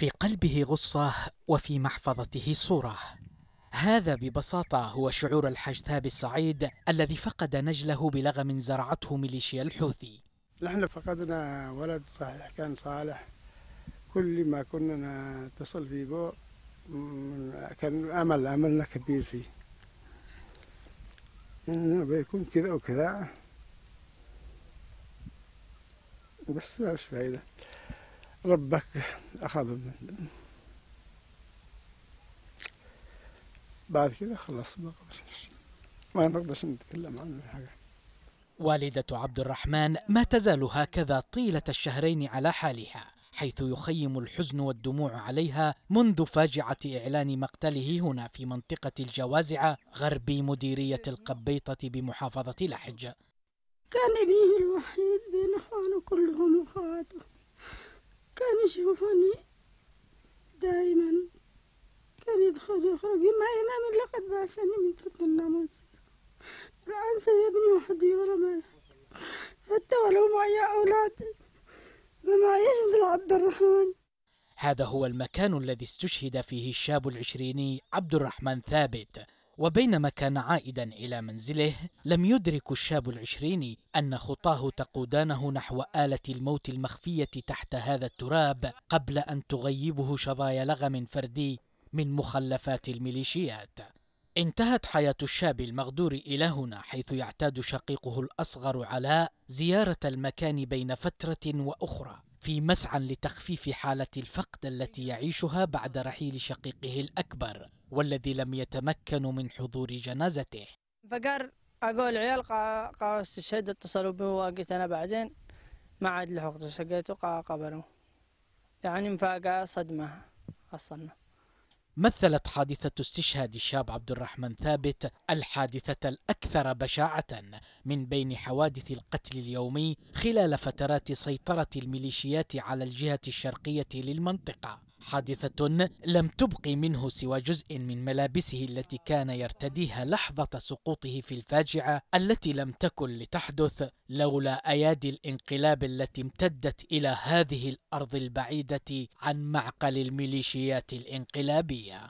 في قلبه غصة وفي محفظته صورة هذا ببساطة هو شعور الحجثاب السعيد الذي فقد نجله بلغم زرعته ميليشيا الحوثي نحن فقدنا ولد صحيح كان صالح كل ما كنا نتصل فيه كان أمل أملنا كبير فيه إنه بيكون كذا وكذا بس ما فيش فايدة ربك أخذ منه بعد كده خلاص ما قدرش ما نقدرش نتكلم عن حاجة والدة عبد الرحمن ما تزال هكذا طيلة الشهرين على حالها حيث يخيم الحزن والدموع عليها منذ فاجعة إعلان مقتله هنا في منطقة الجوازعة غرب مديرية القبيطة بمحافظة لحج كان ابنه الوحيد بين إخوانه كلهم وخواته كان يشوفني دائما كان يدخل يخرج ما ينام إلا قد بأسني من تحت النوم الآن سيبني وحدي ولا ما حتى ولو معي أولادي ما معيش مثل عبد الرحمن هذا هو المكان الذي استشهد فيه الشاب العشريني عبد الرحمن ثابت وبينما كان عائدا إلى منزله لم يدرك الشاب العشريني أن خطاه تقودانه نحو آلة الموت المخفية تحت هذا التراب قبل أن تغيبه شظايا لغم فردي من مخلفات الميليشيات انتهت حياة الشاب المغدور إلى هنا حيث يعتاد شقيقه الأصغر علاء زيارة المكان بين فترة وأخرى في مسعى لتخفيف حالة الفقد التي يعيشها بعد رحيل شقيقه الأكبر والذي لم يتمكن من حضور جنازته فقال أقول عيال قاوس استشهد اتصلوا به وقيت أنا بعدين ما عاد لحقته شقيته قبلوا يعني مفاجأة صدمة أصلا مثلت حادثة استشهاد الشاب عبد الرحمن ثابت الحادثة الأكثر بشاعة من بين حوادث القتل اليومي خلال فترات سيطرة الميليشيات على الجهة الشرقية للمنطقة حادثة لم تبق منه سوى جزء من ملابسه التي كان يرتديها لحظة سقوطه في الفاجعة التي لم تكن لتحدث لولا أيادي الانقلاب التي امتدت إلى هذه الأرض البعيدة عن معقل الميليشيات الانقلابية